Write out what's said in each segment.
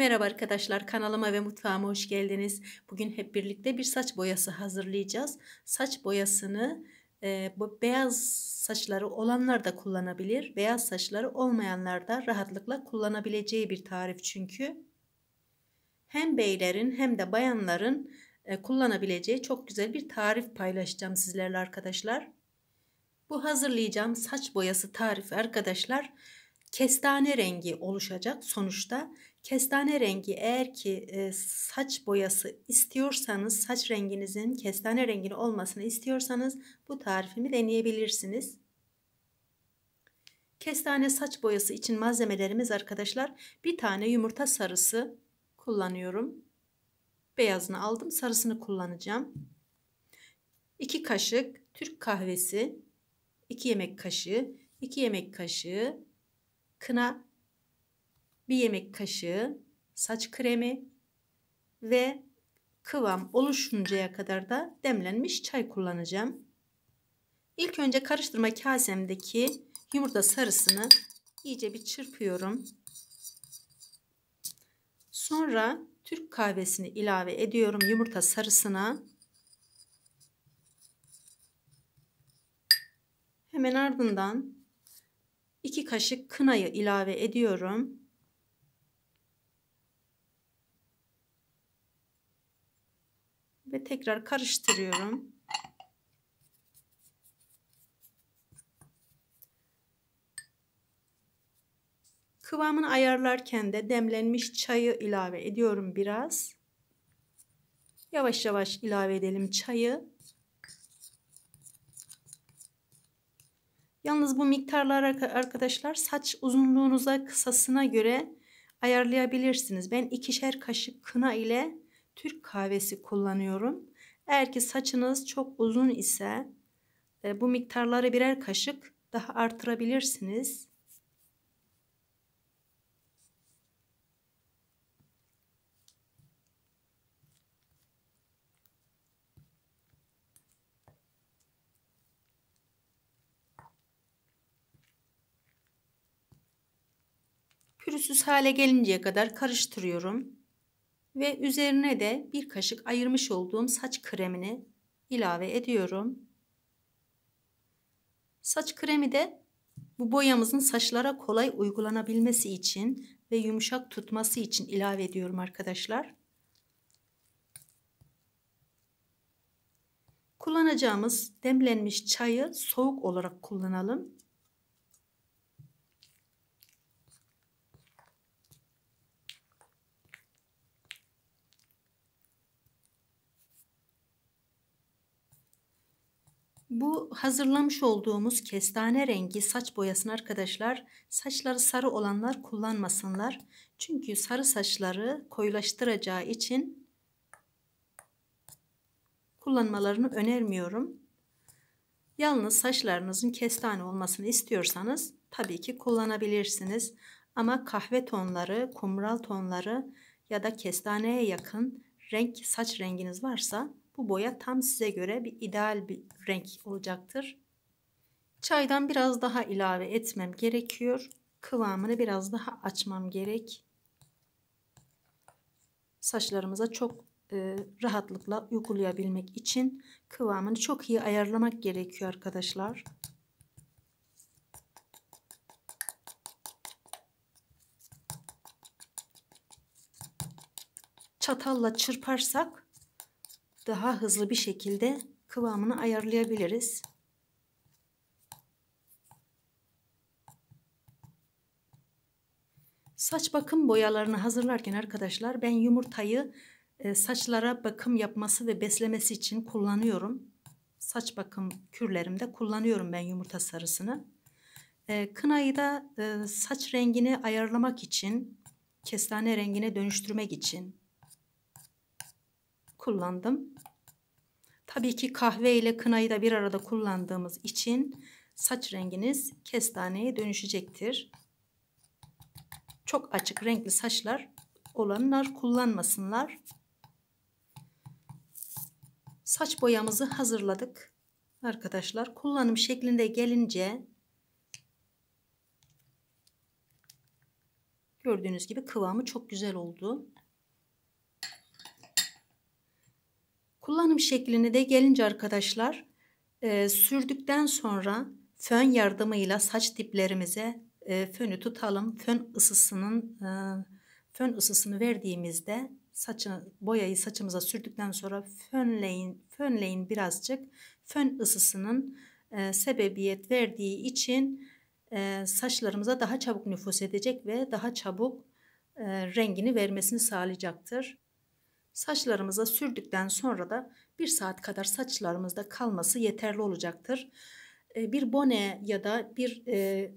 Merhaba arkadaşlar kanalıma ve mutfağıma hoş geldiniz. Bugün hep birlikte bir saç boyası hazırlayacağız. Saç boyasını e, bu beyaz saçları olanlar da kullanabilir. Beyaz saçları olmayanlar da rahatlıkla kullanabileceği bir tarif çünkü. Hem beylerin hem de bayanların e, kullanabileceği çok güzel bir tarif paylaşacağım sizlerle arkadaşlar. Bu hazırlayacağım saç boyası tarifi arkadaşlar kestane rengi oluşacak sonuçta Kestane rengi eğer ki e, saç boyası istiyorsanız, saç renginizin kestane rengini olmasını istiyorsanız bu tarifimi deneyebilirsiniz. Kestane saç boyası için malzemelerimiz arkadaşlar bir tane yumurta sarısı kullanıyorum. Beyazını aldım sarısını kullanacağım. 2 kaşık Türk kahvesi, 2 yemek kaşığı, 2 yemek kaşığı kına bir yemek kaşığı saç kremi ve kıvam oluşuncaya kadar da demlenmiş çay kullanacağım. İlk önce karıştırma kasemdeki yumurta sarısını iyice bir çırpıyorum. Sonra Türk kahvesini ilave ediyorum yumurta sarısına. Hemen ardından 2 kaşık kınayı ilave ediyorum. ve tekrar karıştırıyorum. Kıvamını ayarlarken de demlenmiş çayı ilave ediyorum biraz. Yavaş yavaş ilave edelim çayı. Yalnız bu miktarlar arkadaşlar saç uzunluğunuza kısasına göre ayarlayabilirsiniz. Ben ikişer kaşık kına ile Türk kahvesi kullanıyorum. Eğer ki saçınız çok uzun ise e, bu miktarları birer kaşık daha artırabilirsiniz. Pürüzsüz hale gelinceye kadar karıştırıyorum ve üzerine de bir kaşık ayırmış olduğum saç kremini ilave ediyorum. Saç kremi de bu boyamızın saçlara kolay uygulanabilmesi için ve yumuşak tutması için ilave ediyorum arkadaşlar. Kullanacağımız demlenmiş çayı soğuk olarak kullanalım. Bu hazırlamış olduğumuz kestane rengi saç boyasını arkadaşlar saçları sarı olanlar kullanmasınlar. Çünkü sarı saçları koyulaştıracağı için kullanmalarını önermiyorum. Yalnız saçlarınızın kestane olmasını istiyorsanız tabii ki kullanabilirsiniz. Ama kahve tonları, kumral tonları ya da kestaneye yakın renk saç renginiz varsa bu boya tam size göre bir ideal bir renk olacaktır. Çaydan biraz daha ilave etmem gerekiyor. Kıvamını biraz daha açmam gerek. Saçlarımıza çok e, rahatlıkla uygulayabilmek için kıvamını çok iyi ayarlamak gerekiyor arkadaşlar. çatalla çırparsak daha hızlı bir şekilde kıvamını ayarlayabiliriz. Saç bakım boyalarını hazırlarken arkadaşlar ben yumurtayı e, saçlara bakım yapması ve beslemesi için kullanıyorum. Saç bakım kürlerimde kullanıyorum ben yumurta sarısını. E, kınayı da e, saç rengini ayarlamak için, kestane rengine dönüştürmek için kullandım. Tabii ki kahve ile kınayı da bir arada kullandığımız için saç renginiz kestaneye dönüşecektir. Çok açık renkli saçlar olanlar kullanmasınlar. Saç boyamızı hazırladık. Arkadaşlar kullanım şeklinde gelince gördüğünüz gibi kıvamı çok güzel oldu. Kullanım şekline de gelince arkadaşlar e, sürdükten sonra fön yardımıyla saç diplerimize e, fönü tutalım. Fön ısısının e, fön ısısını verdiğimizde saçı, boyayı saçımıza sürdükten sonra fönleyin, fönleyin birazcık. Fön ısısının e, sebebiyet verdiği için e, saçlarımıza daha çabuk nüfus edecek ve daha çabuk e, rengini vermesini sağlayacaktır. Saçlarımıza sürdükten sonra da bir saat kadar saçlarımızda kalması yeterli olacaktır. Ee, bir bone ya da bir e,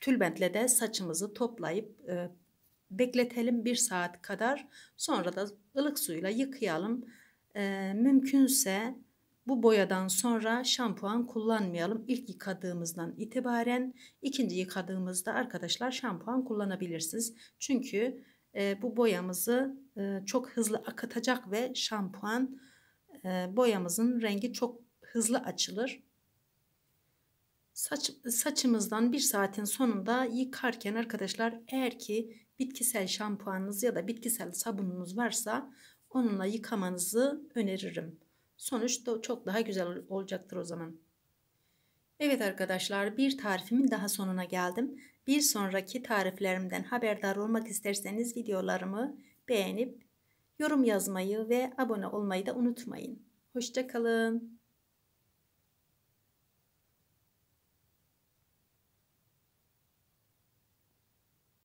tülbentle de saçımızı toplayıp e, bekletelim bir saat kadar. Sonra da ılık suyla yıkayalım. Ee, mümkünse bu boyadan sonra şampuan kullanmayalım. İlk yıkadığımızdan itibaren ikinci yıkadığımızda arkadaşlar şampuan kullanabilirsiniz. Çünkü e, bu boyamızı e, çok hızlı akıtacak ve şampuan e, boyamızın rengi çok hızlı açılır. Saç, saçımızdan bir saatin sonunda yıkarken arkadaşlar eğer ki bitkisel şampuanınız ya da bitkisel sabununuz varsa onunla yıkamanızı öneririm. Sonuç da çok daha güzel olacaktır o zaman. Evet arkadaşlar bir tarifimin daha sonuna geldim. Bir sonraki tariflerimden haberdar olmak isterseniz videolarımı beğenip yorum yazmayı ve abone olmayı da unutmayın. Hoşçakalın.